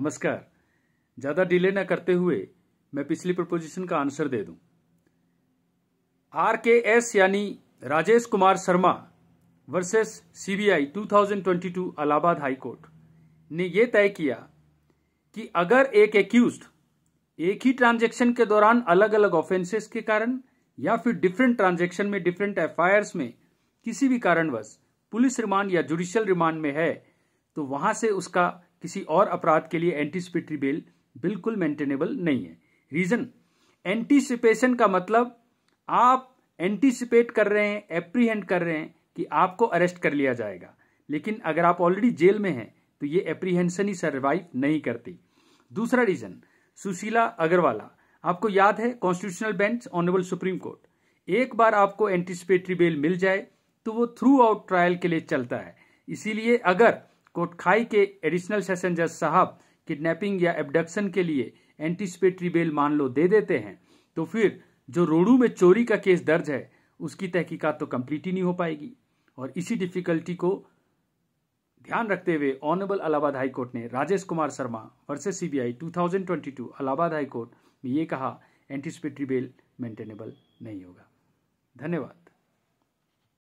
नमस्कार ज़्यादा डिले न करते हुए मैं पिछली प्रपोजिशन का आंसर दे दूं। आर के एस यानी Rajesh Kumar Sharma versus CBI 2022 Allahabad high court ने यह तय किया कि अगर एक एक्यूज एक ही ट्रांजैक्शन के दौरान अलग अलग ऑफेंसेस के कारण या फिर डिफरेंट ट्रांजैक्शन में डिफरेंट एफ में किसी भी कारणवश पुलिस रिमांड या जुडिशियल रिमांड में है तो वहां से उसका किसी और अपराध के लिए एंटीसिपेटरी बेल बिल्कुल मेंटेनेबल नहीं है रीजन एंटीसिपेशन का मतलब आप एंटीसिपेट कर रहे हैं एप्रीहेंड कर रहे हैं कि आपको अरेस्ट कर लिया जाएगा लेकिन अगर आप ऑलरेडी जेल में हैं तो ये एप्रीहेंशन ही सर्वाइव नहीं करती दूसरा रीजन सुशीला अग्रवाला आपको याद है constitutional bench honourable supreme court एक बार आपको एंटीसिपेटरी बेल मिल जाए तो वो थ्रू आउट ट्रायल के लिए चलता है इसीलिए अगर कोटखाई के एडिशनल सेशन जज साहब किडनैपिंग या एबडक्शन के लिए एंटीसिपेटरी बेल मान लो दे देते हैं तो फिर जो रोडू में चोरी का केस दर्ज है उसकी तहकीकात तो कंप्लीट ही नहीं हो पाएगी और इसी डिफिकल्टी को ध्यान रखते हुए ऑनरेबल अलाहाबाद हाईकोर्ट ने Rajesh Kumar Sharma versus CBI 2022 Allahabad high court में ये कहा एंटीसिपेटरी बेल मेंटेनेबल नहीं होगा धन्यवाद